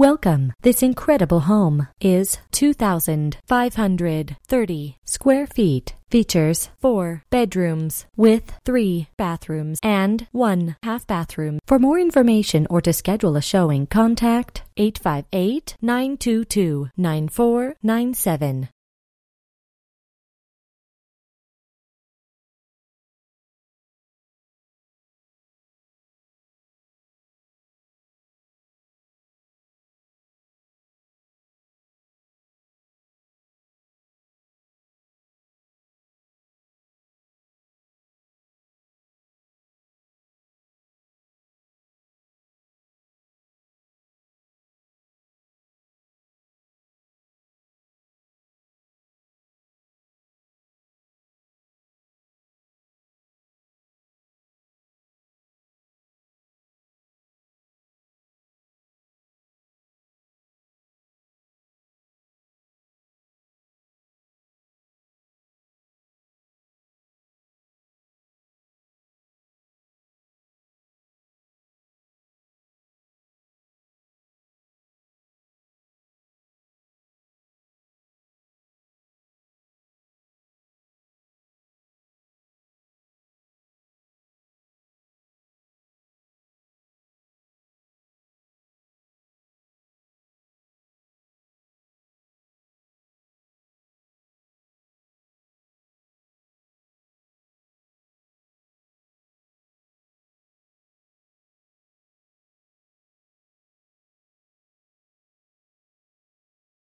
Welcome. This incredible home is 2,530 square feet. Features four bedrooms with three bathrooms and one half bathroom. For more information or to schedule a showing, contact 858 922 9497.